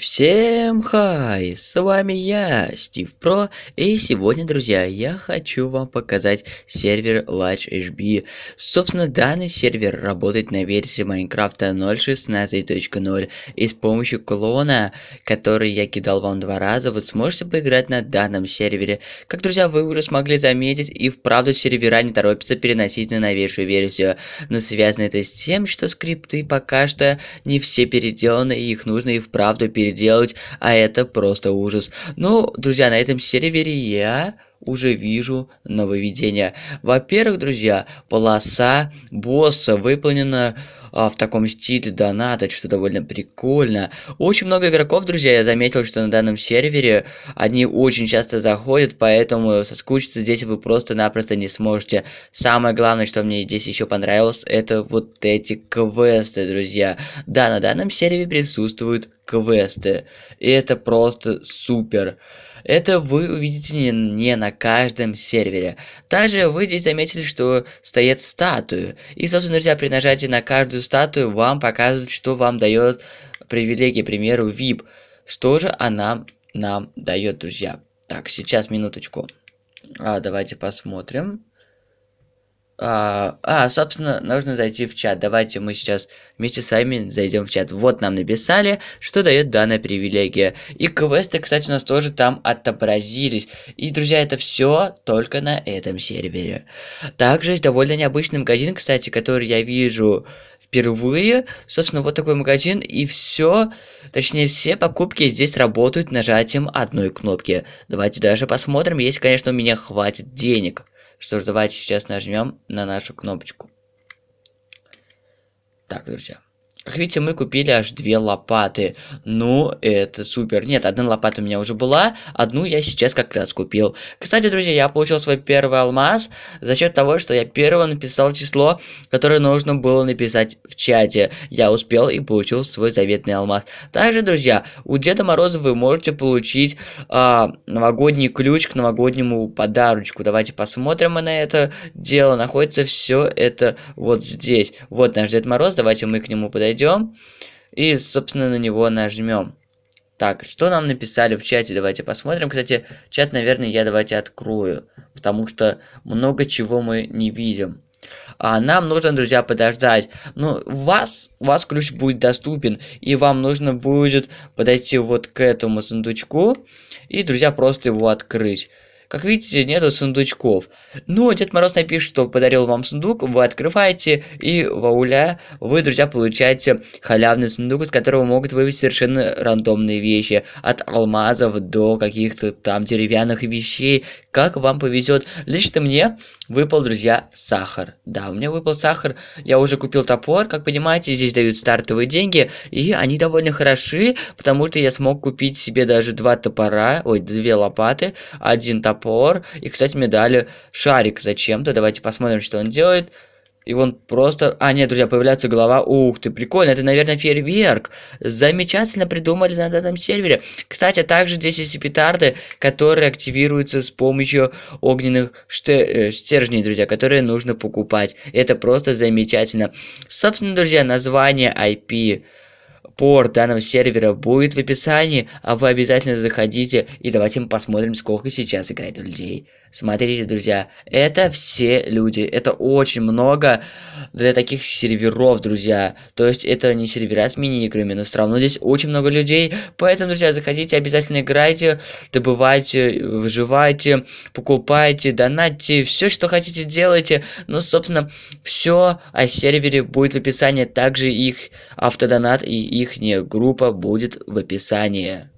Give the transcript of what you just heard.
Всем хай, с вами я, Стив Про, и сегодня, друзья, я хочу вам показать сервер LargeHB. Собственно, данный сервер работает на версии Майнкрафта 0.16.0, и с помощью клона, который я кидал вам два раза, вы сможете поиграть на данном сервере. Как, друзья, вы уже смогли заметить, и вправду сервера не торопится переносить на новейшую версию, но связано это с тем, что скрипты пока что не все переделаны, и их нужно и вправду переносить переделать, а это просто ужас. Ну, друзья, на этом сервере я уже вижу нововведение. Во-первых, друзья, полоса босса выполнена а, в таком стиле доната, что довольно прикольно. Очень много игроков, друзья, я заметил, что на данном сервере они очень часто заходят, поэтому соскучиться здесь вы просто-напросто не сможете. Самое главное, что мне здесь еще понравилось, это вот эти квесты, друзья. Да, на данном сервере присутствуют квесты. И это просто супер. Это вы увидите не, на каждом сервере. Также вы здесь заметили, что стоят статуи. И, собственно, друзья, при нажатии на каждую статую вам показывают, что вам дает привилегии, к примеру, VIP. Что же она нам дает, друзья? Так, сейчас минуточку. А, давайте посмотрим. А, а, собственно, нужно зайти в чат. Давайте мы сейчас вместе с вами зайдем в чат. Вот нам написали, что дает данная привилегия. И квесты, кстати, у нас тоже там отобразились. И, друзья, это все только на этом сервере. Также есть довольно необычный магазин, кстати, который я вижу впервые. Собственно, вот такой магазин. И все, точнее, все покупки здесь работают нажатием одной кнопки. Давайте даже посмотрим, если, конечно, у меня хватит денег. Что ж, давайте сейчас нажмем на нашу кнопочку. Так, друзья. Как видите, мы купили аж две лопаты. Ну, это супер. Нет, одна лопата у меня уже была, одну я сейчас как раз купил. Кстати, друзья, я получил свой первый алмаз за счет того, что я первым написал число, которое нужно было написать в чате. Я успел и получил свой заветный алмаз. Также, друзья, у Деда Мороза вы можете получить э, новогодний ключ к новогоднему подарочку. Давайте посмотрим на это дело. Находится все это вот здесь. Вот наш Дед Мороз, давайте мы к нему подойдем зайдем и, собственно, на него нажмем. Так, что нам написали в чате, давайте посмотрим. Кстати, чат, наверное, я давайте открою, потому что много чего мы не видим. А нам нужно, друзья, подождать. Ну, у вас, у вас ключ будет доступен, и вам нужно будет подойти вот к этому сундучку и, друзья, просто его открыть. Как видите, нету сундучков. Ну, Дед Мороз напишет, что подарил вам сундук, вы открываете, и вауля, вы, друзья, получаете халявный сундук, из которого могут вывести совершенно рандомные вещи. От алмазов до каких-то там деревянных вещей. Как вам повезет. Лично мне выпал, друзья, сахар. Да, у меня выпал сахар. Я уже купил топор, как понимаете, здесь дают стартовые деньги, и они довольно хороши, потому что я смог купить себе даже два топора, ой, две лопаты, один топор, топор. И, кстати, мне дали шарик зачем-то. Давайте посмотрим, что он делает. И он просто... А, нет, друзья, появляется голова. Ух ты, прикольно. Это, наверное, фейерверк. Замечательно придумали на данном сервере. Кстати, а также здесь есть петарды, которые активируются с помощью огненных ште... Э, стержней, друзья, которые нужно покупать. Это просто замечательно. Собственно, друзья, название IP порт данного сервера будет в описании, а вы обязательно заходите и давайте мы посмотрим, сколько сейчас играет людей. Смотрите, друзья, это все люди, это очень много для таких серверов, друзья. То есть это не сервера с мини-играми, но все равно здесь очень много людей, поэтому, друзья, заходите, обязательно играйте, добывайте, выживайте, покупайте, донатьте, все, что хотите, делайте. Ну, собственно, все о сервере будет в описании, а также их автодонат и Ихняя группа будет в описании